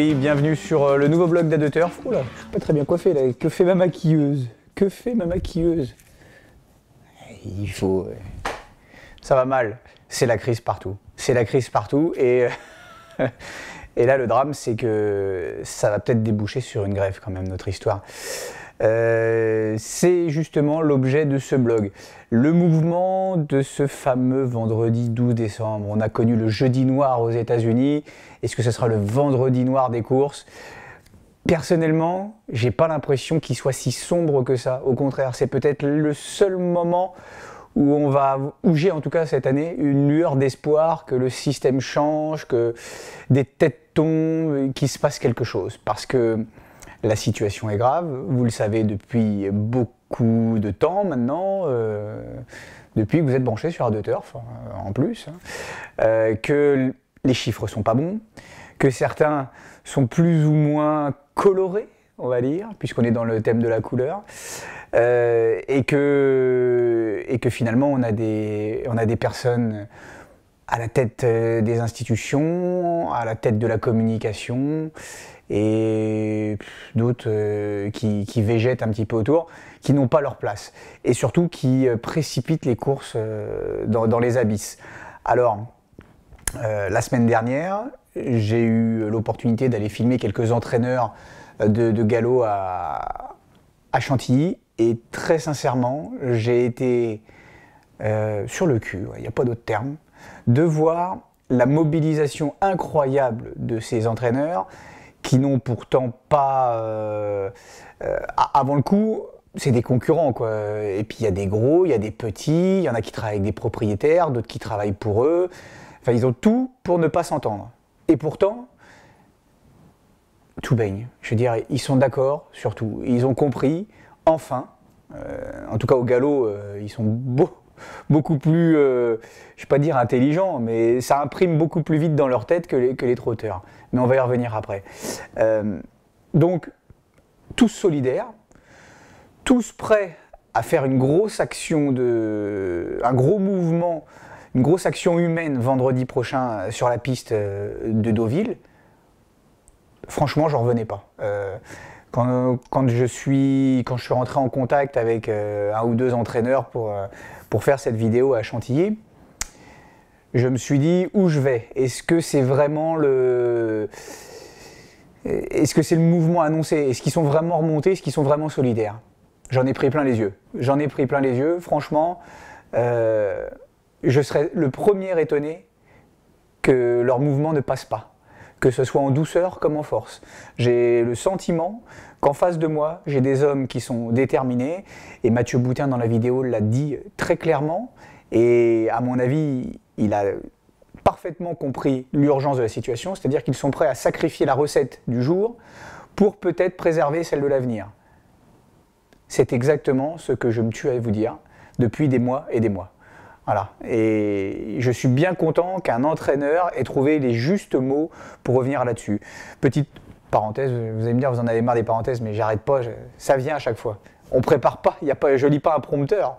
oui, bienvenue sur euh, le nouveau blog d'Adoteur. Oula, pas très bien coiffé là. Que fait ma maquilleuse Que fait ma maquilleuse Il faut. Euh, ça va mal. C'est la crise partout. C'est la crise partout et. et là, le drame, c'est que ça va peut-être déboucher sur une grève quand même, notre histoire. Euh, c'est justement l'objet de ce blog. Le mouvement de ce fameux vendredi 12 décembre. On a connu le jeudi noir aux États-Unis. Est-ce que ce sera le vendredi noir des courses Personnellement, j'ai pas l'impression qu'il soit si sombre que ça. Au contraire, c'est peut-être le seul moment où on va, où j'ai en tout cas cette année une lueur d'espoir que le système change, que des têtes tombent, qu'il se passe quelque chose. Parce que la situation est grave, vous le savez depuis beaucoup de temps maintenant, euh, depuis que vous êtes branché sur a hein, en plus, hein. euh, que les chiffres sont pas bons, que certains sont plus ou moins colorés, on va dire, puisqu'on est dans le thème de la couleur, euh, et, que, et que finalement on a des, on a des personnes à la tête euh, des institutions, à la tête de la communication et d'autres euh, qui, végètent un petit peu autour, qui n'ont pas leur place et surtout qui euh, précipitent les courses dans, les abysses. Alors, la semaine dernière, j'ai eu l'opportunité d'aller filmer quelques entraîneurs de, galop à, Chantilly et très sincèrement, j'ai été sur le cul, il n'y a pas d'autre terme de voir la mobilisation incroyable de ces entraîneurs qui n'ont pourtant pas euh, euh, avant le coup c'est des concurrents quoi et puis il y a des gros il y a des petits il y en a qui travaillent avec des propriétaires d'autres qui travaillent pour eux enfin ils ont tout pour ne pas s'entendre et pourtant tout baigne je veux dire ils sont d'accord surtout ils ont compris enfin euh, en tout cas au galop ils sont beaux beaucoup plus, euh, je ne vais pas dire intelligent, mais ça imprime beaucoup plus vite dans leur tête que les, trotteurs. Mais on va y revenir après. Euh, donc, tous solidaires, tous prêts à faire une grosse action, de, un gros mouvement, une grosse action humaine vendredi prochain euh, sur la piste de Deauville. Franchement, je j'en revenais pas. Quand, je suis, rentré en contact avec euh, un ou deux entraîneurs pour, euh, pour faire cette vidéo à Chantilly, je me suis dit où je vais. Est-ce que c'est vraiment le. Est-ce que c'est le mouvement annoncé Est-ce qu'ils sont vraiment remontés Est-ce qu'ils sont vraiment solidaires J'en ai pris plein les yeux. J'en ai pris plein les yeux. Franchement, euh, je serais le premier étonné que leur mouvement ne passe pas que ce soit en douceur comme en force. J'ai le sentiment qu'en face de moi, j'ai des hommes qui sont déterminés, et Mathieu Boutin dans la vidéo l'a dit très clairement, et à mon avis, il a parfaitement compris l'urgence de la situation, c'est-à-dire qu'ils sont prêts à sacrifier la recette du jour pour peut-être préserver celle de l'avenir. C'est exactement ce que je me tue à vous dire depuis des mois et des mois. Voilà. Et je suis bien content qu'un entraîneur ait trouvé les justes mots pour revenir là-dessus. Petite parenthèse, vous allez me dire, vous en avez marre des parenthèses, mais j'arrête pas, ça vient à chaque fois. On prépare pas, y a je lis pas un prompteur.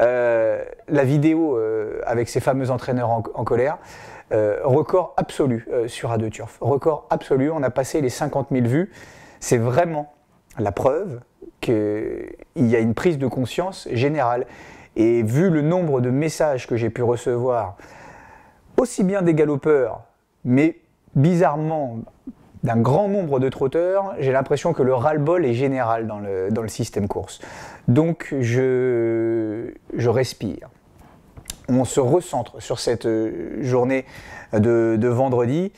Euh, la vidéo euh, avec ces fameux entraîneurs en, colère, euh, record absolu sur A2 Turf. Record absolu, on a passé les 50 000 vues. C'est vraiment la preuve qu'il y a une prise de conscience générale. Et vu le nombre de messages que j'ai pu recevoir, aussi bien des galopeurs, mais bizarrement d'un grand nombre de trotteurs, j'ai l'impression que le ras-le-bol est général dans le, système course. Donc je, respire on se recentre sur cette euh, journée de vendredi.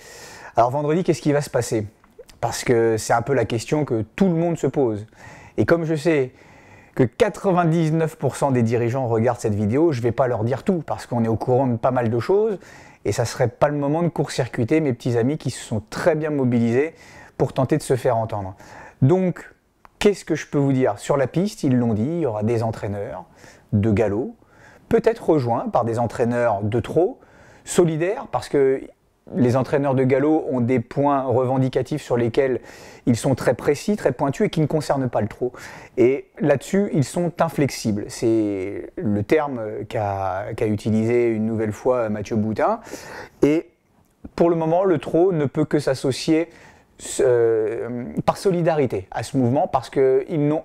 Alors vendredi, qu'est-ce qui va se passer Parce que c'est un peu la question que tout le monde se pose. Et comme je sais que 99% des dirigeants regardent cette vidéo. Je ne vais pas leur dire tout parce qu'on est au courant de pas mal de choses et ça ne serait pas le moment de court-circuiter mes petits amis qui se sont très bien mobilisés pour tenter de se faire entendre. Donc, qu'est-ce que je peux vous dire Sur la piste, ils l'ont dit, il y aura des entraîneurs de galop, peut-être rejoints par des entraîneurs de trop, solidaires parce que les entraîneurs de galop ont des points revendicatifs sur lesquels ils sont très précis, très pointus et qui ne concernent pas le trot. Et là-dessus, ils sont inflexibles. C'est le terme qu'a utilisé une nouvelle fois Mathieu Boutin. Et pour le moment, le trot ne peut que s'associer euh, par solidarité à ce mouvement parce qu'ils n'ont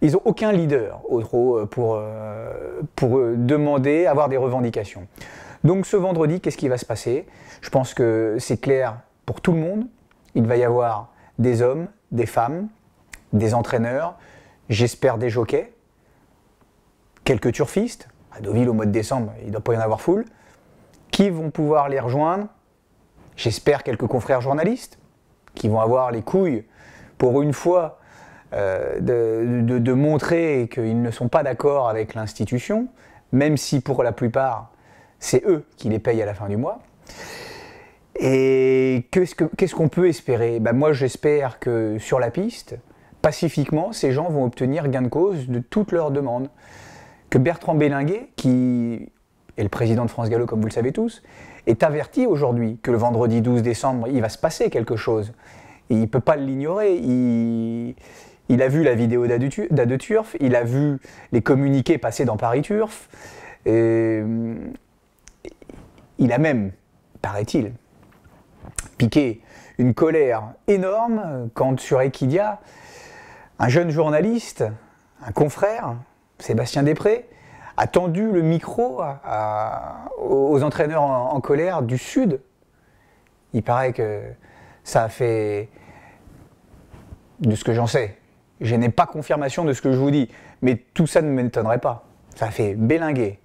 ils aucun leader au trot euh, pour demander, avoir des revendications. Donc ce vendredi, qu'est-ce qui va se passer Je pense que c'est clair pour tout le monde. Il va y avoir des hommes, des femmes, des entraîneurs, j'espère des jockeys, quelques turfistes. À Deauville, au mois de décembre, il ne doit pas y en avoir foule. Qui vont pouvoir les rejoindre J'espère quelques confrères journalistes qui vont avoir les couilles pour une fois euh, de montrer qu'ils ne sont pas d'accord avec l'institution, même si pour la plupart c'est eux qui les payent à la fin du mois. Et qu'est-ce qu'on peut espérer ben Moi, j'espère que sur la piste, pacifiquement, ces gens vont obtenir gain de cause de toutes leurs demandes. Que Bertrand Bélinguet, qui est le président de France Gallo, comme vous le savez tous, est averti aujourd'hui que le vendredi 12 décembre, il va se passer quelque chose. il ne peut pas l'ignorer. Il... a vu la vidéo Turf. il a vu les communiqués passer dans Paris Turf. Et il a même, paraît-il, piqué une colère énorme euh, quand sur Equidia, un jeune journaliste, un confrère, Sébastien Després, a tendu le micro aux entraîneurs en, colère du Sud. Il paraît que ça a fait, de ce que j'en sais, je n'ai pas confirmation de ce que je vous dis, mais tout ça ne m'étonnerait pas. Ça a fait Bélinguer,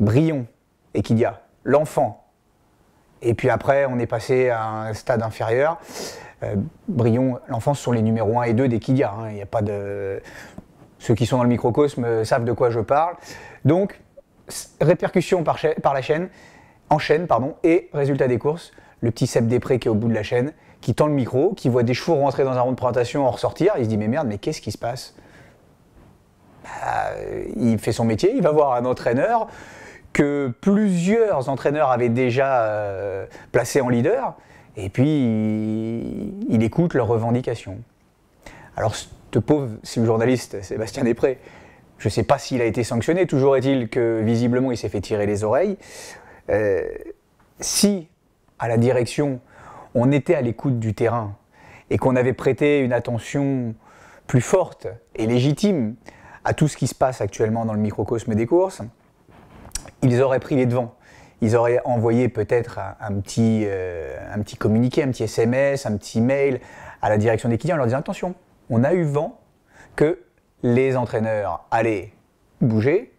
Brion, Equidia l'enfant. Et puis après, on est passé à un stade inférieur. Euh, Brion, l'enfance sont les numéros 1 et 2 des a. Hein. Il n'y a pas de. Ceux qui sont dans le microcosme euh, savent de quoi je parle. Donc, répercussion par, la chaîne, en chaîne, pardon, et résultat des courses. Le petit Seb Després qui est au bout de la chaîne, qui tend le micro, qui voit des chevaux rentrer dans un rond de présentation, en ressortir. Il se dit Mais merde, mais qu'est-ce qui se passe bah, Il fait son métier, il va voir un entraîneur que plusieurs entraîneurs avaient déjà euh, placé en leader, et puis il, écoute leurs revendications. Alors, ce pauvre, journaliste Sébastien Després, je ne sais pas s'il a été sanctionné, toujours est-il que visiblement il s'est fait tirer les oreilles. Euh, si, à la direction, on était à l'écoute du terrain et qu'on avait prêté une attention plus forte et légitime à tout ce qui se passe actuellement dans le microcosme des courses, ils auraient pris les devants. Ils auraient envoyé peut-être un, petit, euh, un petit communiqué, un petit SMS, un petit mail à la direction des clients en leur disant attention, on a eu vent que les entraîneurs allaient bouger.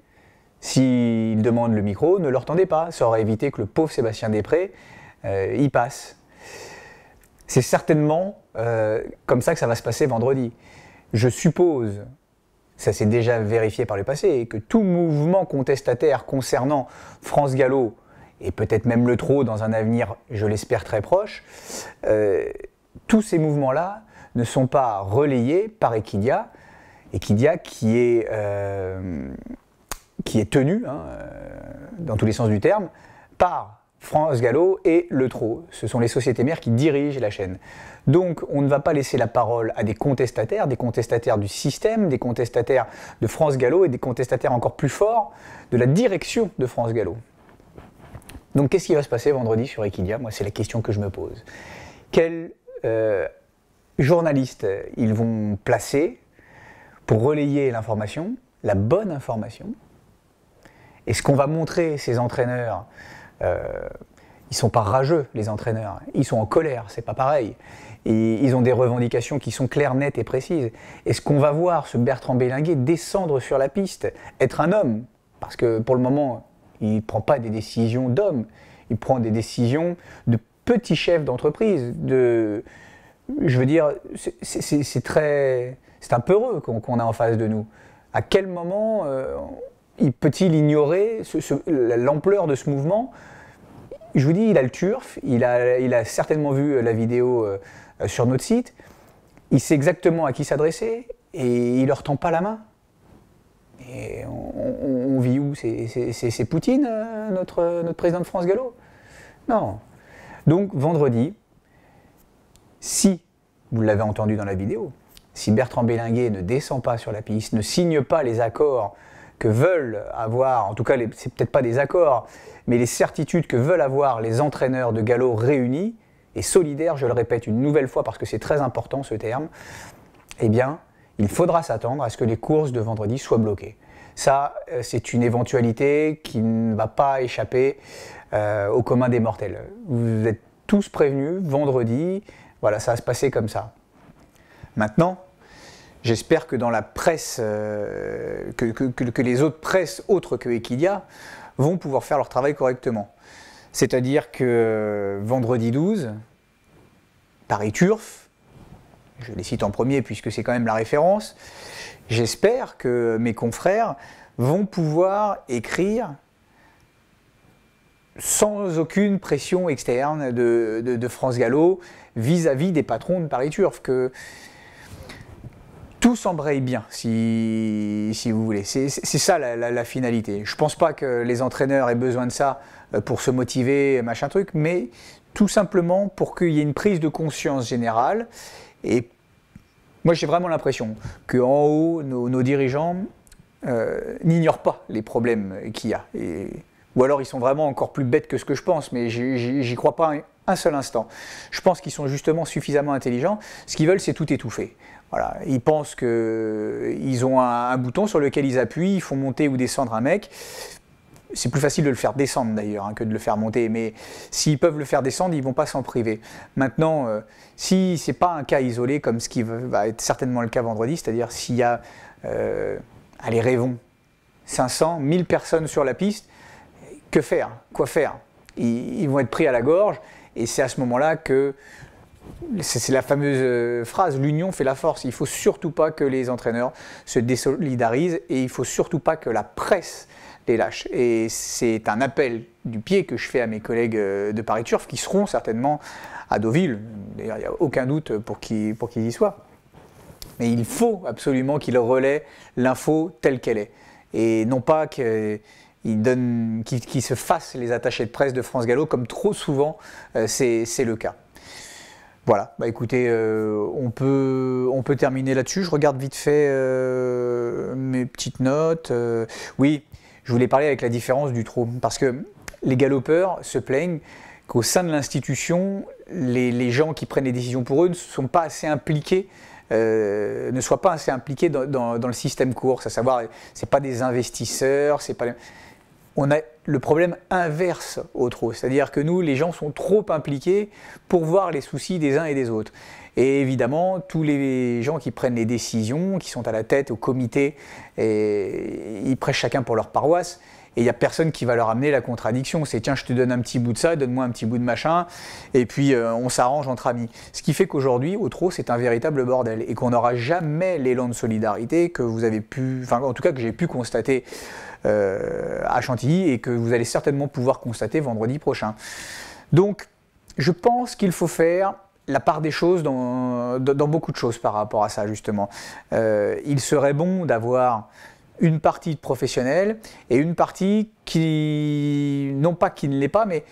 S'ils demandent le micro, ne leur tendez pas. Ça aurait évité que le pauvre Sébastien Després euh, y passe. C'est certainement euh, comme ça que ça va se passer vendredi. Je suppose ça s'est déjà vérifié par le passé, et que tout mouvement contestataire concernant France Gallo, et peut-être même le trop dans un avenir, je l'espère, très proche, euh, tous ces mouvements-là ne sont pas relayés par Equidia, Equidia qui est, euh, qui est tenue, hein, euh, dans tous les sens du terme, par France Gallo et Le Trot. Ce sont les sociétés mères qui dirigent la chaîne. Donc on ne va pas laisser la parole à des contestataires, des contestataires du système, des contestataires de France Gallo et des contestataires encore plus forts de la direction de France Gallo. Donc qu'est-ce qui va se passer vendredi sur Equidia Moi c'est la question que je me pose. Quels euh, journalistes euh, ils vont placer pour relayer l'information, la bonne information Est-ce qu'on va montrer ces entraîneurs euh, ils sont pas rageux, les entraîneurs. Ils sont en colère, c'est pas pareil. Et ils ont des revendications qui sont claires, nettes et précises. est ce qu'on va voir, ce Bertrand Bélinguet descendre sur la piste, être un homme, parce que pour le moment, il ne prend pas des décisions d'homme, il prend des décisions de petit chef d'entreprise, de... Je veux dire, c'est très... C'est un qu'on a en face de nous. À quel moment... Euh, peut-il ignorer l'ampleur de ce mouvement Je vous dis, il a le turf, il a, certainement vu la vidéo euh, sur notre site, il sait exactement à qui s'adresser et il leur tend pas la main. Et on, vit où C'est Poutine, euh, notre, notre président de France Gallo Non. Donc vendredi, si, vous l'avez entendu dans la vidéo, si Bertrand Bélinguet ne descend pas sur la piste, ne signe pas les accords que veulent avoir, en tout cas, c'est peut-être pas des accords, mais les certitudes que veulent avoir les entraîneurs de galop réunis et solidaires, je le répète une nouvelle fois parce que c'est très important ce terme, eh bien, il faudra s'attendre à ce que les courses de vendredi soient bloquées. Ça, euh, c'est une éventualité qui ne va pas échapper euh, au commun des mortels. Vous êtes tous prévenus, vendredi, voilà, ça va se passer comme ça. Maintenant, J'espère que dans la presse, euh, que, les autres presses autres que Equidia vont pouvoir faire leur travail correctement. C'est-à-dire que euh, vendredi 12, Paris Turf, je les cite en premier puisque c'est quand même la référence, j'espère que mes confrères vont pouvoir écrire sans aucune pression externe de, France Gallo vis-à-vis des patrons de Paris Turf. Que, s'embraye bien, si, vous voulez. C'est ça la, finalité. Je pense pas que les entraîneurs aient besoin de ça euh, pour se motiver, machin truc, mais tout simplement pour qu'il y ait une prise de conscience générale. Et moi, j'ai vraiment l'impression qu'en haut, nos, dirigeants euh, n'ignorent pas les problèmes qu'il y a. ou alors ils sont vraiment encore plus bêtes que ce que je pense, mais j'y crois pas un seul instant. Je pense qu'ils sont justement suffisamment intelligents. Ce qu'ils veulent, c'est tout étouffer. Voilà, ils pensent qu'ils euh, ont un, bouton sur lequel ils appuient, ils font monter ou descendre un mec. C'est plus facile de le faire descendre d'ailleurs hein, que de le faire monter, mais s'ils peuvent le faire descendre, ils ne vont pas s'en priver. Maintenant, euh, si ce n'est pas un cas isolé comme ce qui va être certainement le cas vendredi, c'est-à-dire s'il y a, euh, allez rêvons, 500, 1000 personnes sur la piste, que faire Quoi faire ils vont être pris à la gorge, et c'est à ce moment-là que c'est la fameuse euh, phrase, l'union fait la force. Il faut surtout pas que les entraîneurs se désolidarisent et il faut surtout pas que la presse les lâche. Et c'est un appel du pied que je fais à mes collègues euh, de Paris Turf qui seront certainement à Deauville. D'ailleurs, il n'y a aucun doute pour qu'ils y soient. Mais il faut absolument qu'ils relaient l'info telle qu'elle est. Et non pas qu'ils se fassent les attachés de presse de France Gallo, comme trop souvent euh, c'est le cas. Voilà, bah écoutez, euh, on, peut, on peut terminer là-dessus. Je regarde vite fait euh, mes petites notes. Euh, oui, je voulais parler avec la différence du trou, parce que les galopeurs se plaignent qu'au sein de l'institution, les, gens qui prennent les décisions pour eux ne sont pas assez impliqués ne soient pas assez impliqués dans, le système course, à savoir, c'est pas des investisseurs, c'est pas. On a le problème inverse au trop. C'est-à-dire que nous, les gens sont trop impliqués pour voir les soucis des uns et des autres. Et évidemment, tous les gens qui prennent les décisions, qui sont à la tête, au comité, et ils prêchent chacun pour leur paroisse et il n'y a personne qui va leur amener la contradiction. C'est tiens, je te donne un petit bout de ça, donne-moi un petit bout de machin, et puis euh, on s'arrange entre amis. Ce qui fait qu'aujourd'hui, au trop, c'est un véritable bordel et qu'on n'aura jamais l'élan de solidarité que vous avez pu, enfin en tout cas que j'ai pu constater euh, à Chantilly et que vous allez certainement pouvoir constater vendredi prochain. Donc, je pense qu'il faut faire la part des choses dans, beaucoup de choses par rapport à ça, justement. Euh, il serait bon d'avoir une partie de professionnels et une partie qui, non pas qui ne l'est pas, mais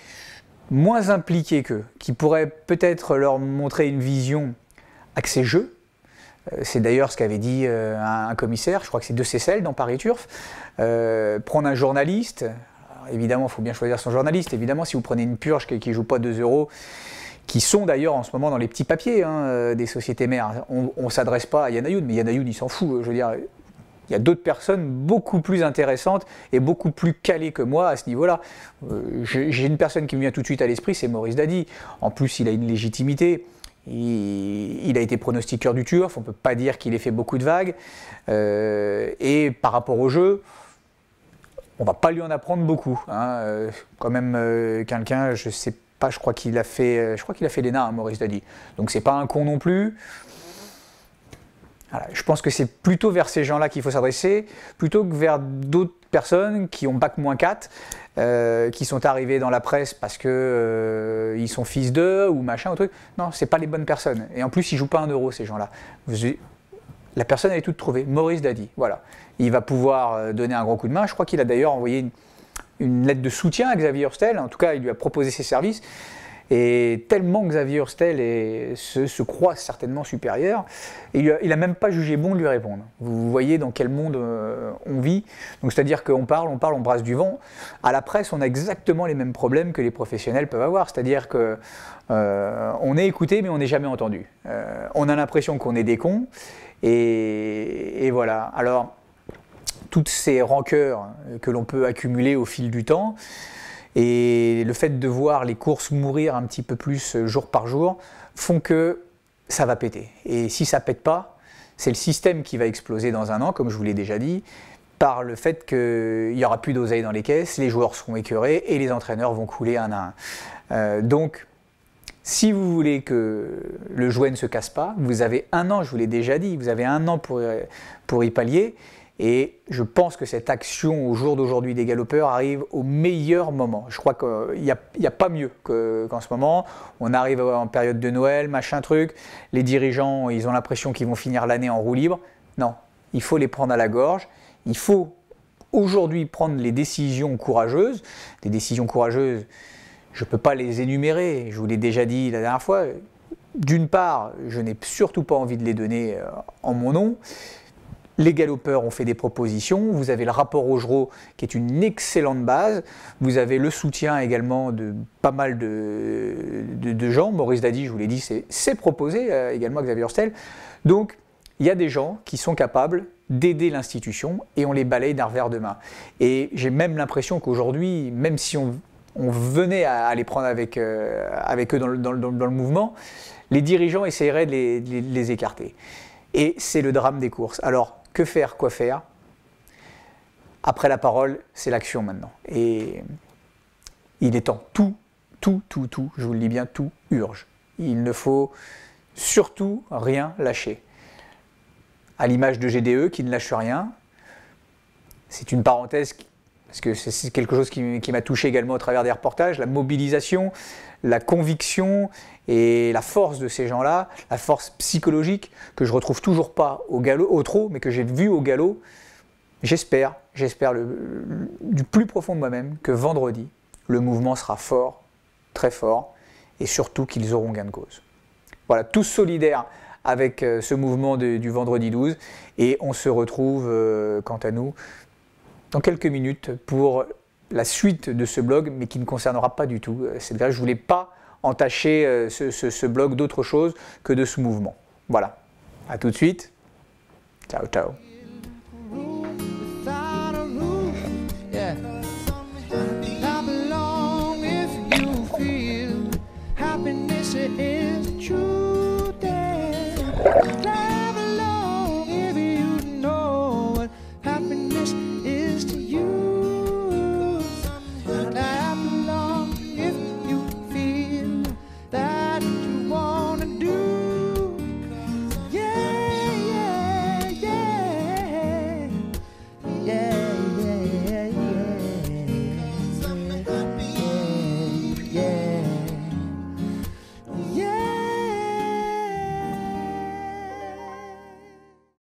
moins impliquée qu'eux, qui pourrait peut-être leur montrer une vision axée jeu. Euh, c'est d'ailleurs ce qu'avait dit euh, un commissaire, je crois que c'est De Cessel dans Paris Turf. Euh, prendre un journaliste, évidemment, il faut bien choisir son journaliste. Évidemment, si vous prenez une purge qui ne joue pas 2 euros, qui sont d'ailleurs en ce moment dans les petits papiers hein, des sociétés mères, on ne s'adresse pas à Yanayoun, mais Yanayoun, il s'en fout. Je veux dire, il y a d'autres personnes beaucoup plus intéressantes et beaucoup plus calées que moi à ce niveau-là. Euh, j'ai une personne qui me vient tout de suite à l'esprit, c'est Maurice Dadi. En plus, il a une légitimité. Il, a été pronostiqueur du turf, on ne peut pas dire qu'il ait fait beaucoup de vagues. Euh, et par rapport au jeu, on va pas lui en apprendre beaucoup. Hein. Euh, quand même, quelqu'un, je sais pas, je crois qu'il a fait, je crois qu'il a fait l'ENA, hein, Maurice Dadi. Donc c'est pas un con non plus je pense que c'est plutôt vers ces gens-là qu'il faut s'adresser, plutôt que vers d'autres personnes qui ont bac moins 4, euh, qui sont arrivés dans la presse parce que euh, ils sont fils d'eux ou machin ou truc. Non, c'est pas les bonnes personnes. Et en plus, ils jouent pas un euro ces gens-là. La personne elle est toute trouvée. Maurice Dadi, voilà. Il va pouvoir euh, donner un gros coup de main. Je crois qu'il a d'ailleurs envoyé une, une, lettre de soutien à Xavier Hurstel. En tout cas, il lui a proposé ses services. Et tellement Xavier Hurstel se, croit certainement supérieur, et il n'a même pas jugé bon de lui répondre. Vous voyez dans quel monde euh, on vit. Donc c'est-à-dire qu'on parle, on parle, on brasse du vent. À la presse, on a exactement les mêmes problèmes que les professionnels peuvent avoir. C'est-à-dire qu'on euh, est écouté, mais on n'est jamais entendu. Euh, on a l'impression qu'on est des cons. Et, et voilà. Alors toutes ces rancœurs que l'on peut accumuler au fil du temps. Et le fait de voir les courses mourir un petit peu plus euh, jour par jour font que ça va péter. Et si ça pète pas, c'est le système qui va exploser dans un an, comme je vous l'ai déjà dit, par le fait qu'il n'y aura plus d'oseille dans les caisses, les joueurs seront écœurés et les entraîneurs vont couler un à un. Euh, donc, si vous voulez que le jouet ne se casse pas, vous avez un an, je vous l'ai déjà dit, vous avez un an pour, euh, pour y pallier. Et je pense que cette action au jour d'aujourd'hui des galopeurs arrive au meilleur moment. Je crois qu'il n'y euh, a, pas mieux qu'en ce moment. On arrive euh, en période de Noël, machin truc. Les dirigeants, ils ont l'impression qu'ils vont finir l'année en roue libre. Non, il faut les prendre à la gorge. Il faut aujourd'hui prendre les décisions courageuses. Des décisions courageuses, je ne peux pas les énumérer. Je vous l'ai déjà dit la dernière fois. D'une part, je n'ai surtout pas envie de les donner euh, en mon nom. Les galopeurs ont fait des propositions. Vous avez le rapport Augereau, qui est une excellente base. Vous avez le soutien également de pas mal de, gens. Maurice Daddy, je vous l'ai dit, c'est proposé euh, également à Xavier Hurstel. Donc, il y a des gens qui sont capables d'aider l'institution et on les balaye d'un revers de main. Et j'ai même l'impression qu'aujourd'hui, même si on, venait à, les prendre avec, euh, eux dans le, mouvement, les dirigeants essaieraient de les, les écarter. Et c'est le drame des courses. Alors, que faire, quoi faire. Après la parole, c'est l'action maintenant. Et il est temps. Tout, tout, tout, tout, je vous le dis bien, tout urge. Il ne faut surtout rien lâcher. À l'image de GDE qui ne lâche rien, c'est une parenthèse parce que c'est quelque chose qui, m'a touché également au travers des reportages, la mobilisation, la conviction et la force de ces gens-là, la force psychologique que je retrouve toujours pas au galop, au trot, mais que j'ai vu au galop, j'espère, j'espère du plus profond de moi-même que vendredi, le mouvement sera fort, très fort, et surtout qu'ils auront gain de cause. Voilà, tous solidaires avec euh, ce mouvement du vendredi 12, et on se retrouve, euh, quant à nous, dans quelques minutes pour la suite de ce blog, mais qui ne concernera pas du tout euh, cette vrai, Je voulais pas entacher euh, ce, ce, blog d'autre chose que de ce mouvement. Voilà, à tout de suite. Ciao, ciao.